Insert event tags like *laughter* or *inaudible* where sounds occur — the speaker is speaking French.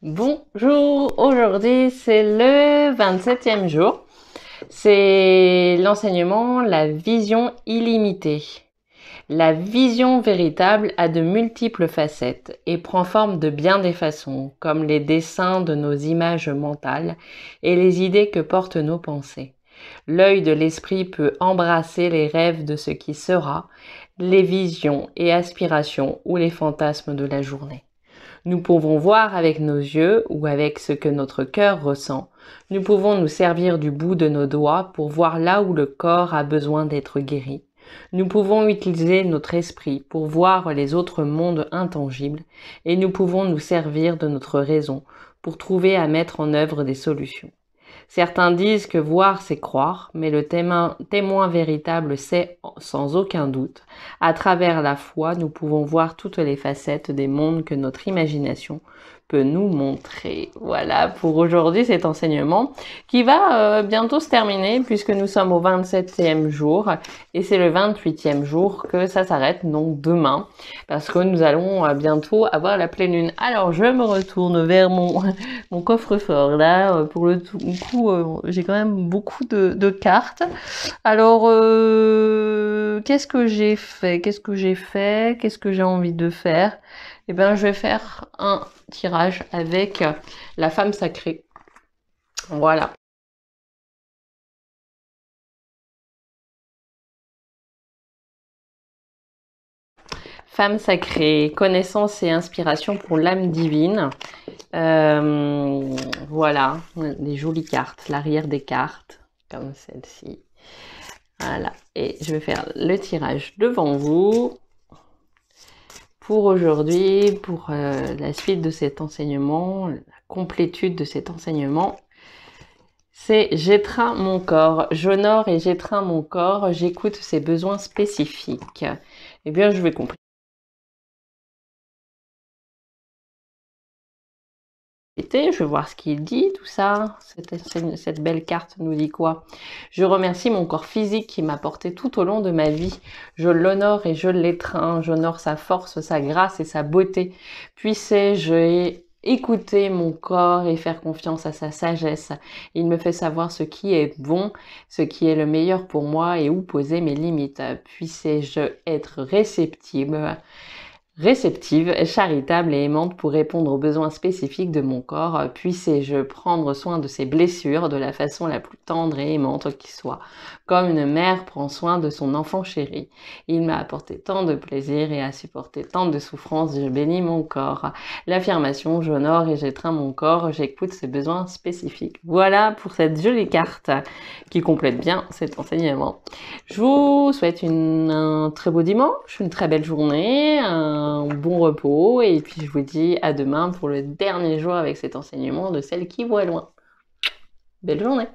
Bonjour, aujourd'hui c'est le 27e jour. C'est l'enseignement La vision illimitée. La vision véritable a de multiples facettes et prend forme de bien des façons, comme les dessins de nos images mentales et les idées que portent nos pensées. L'œil de l'esprit peut embrasser les rêves de ce qui sera, les visions et aspirations ou les fantasmes de la journée. Nous pouvons voir avec nos yeux ou avec ce que notre cœur ressent. Nous pouvons nous servir du bout de nos doigts pour voir là où le corps a besoin d'être guéri. Nous pouvons utiliser notre esprit pour voir les autres mondes intangibles et nous pouvons nous servir de notre raison pour trouver à mettre en œuvre des solutions. Certains disent que voir, c'est croire, mais le témoin, témoin, véritable c'est sans aucun doute. À travers la foi, nous pouvons voir toutes les facettes des mondes que notre imagination peut nous montrer. Voilà pour aujourd'hui cet enseignement qui va euh, bientôt se terminer puisque nous sommes au 27e jour et c'est le 28e jour que ça s'arrête donc demain parce que nous allons euh, bientôt avoir la pleine lune. Alors je me retourne vers mon, *laughs* mon coffre-fort là euh, pour le coup j'ai quand même beaucoup de cartes. Alors qu'est-ce que j'ai fait Qu'est-ce que j'ai fait Qu'est-ce que j'ai envie de faire eh ben, je vais faire un tirage avec la femme sacrée. Voilà. Femme sacrée, connaissance et inspiration pour l'âme divine. Euh, voilà, des jolies cartes, l'arrière des cartes, comme celle-ci. Voilà, et je vais faire le tirage devant vous pour aujourd'hui, pour euh, la suite de cet enseignement, la complétude de cet enseignement. C'est J'étreins mon corps, j'honore et j'étreins mon corps, j'écoute ses besoins spécifiques. Eh bien, je vais compléter. je vais voir ce qu'il dit, tout ça. Cette, belle carte nous dit quoi Je remercie mon corps physique qui m'a porté tout au long de ma vie. Je l'honore et je l'étreins. J'honore sa force, sa grâce et sa beauté. Puissé-je écouter mon corps et faire confiance à sa sagesse. Il me fait savoir ce qui est bon, ce qui est le meilleur pour moi et où poser mes limites. Puissé-je être réceptible ?» réceptive, charitable et aimante pour répondre aux besoins spécifiques de mon corps. Puissé-je prendre soin de ses blessures de la façon la plus tendre et aimante qui soit, comme une mère prend soin de son enfant chéri. Il m'a apporté tant de plaisir et a supporté tant de souffrances, je bénis mon corps. L'affirmation, j'honore et j'étreins mon corps, j'écoute ses besoins spécifiques. Voilà pour cette jolie carte qui complète bien cet enseignement. Je vous souhaite une, un très beau dimanche, une très belle journée, bon repos et puis je vous dis à demain pour le dernier jour avec cet enseignement de celle qui voit loin. Belle journée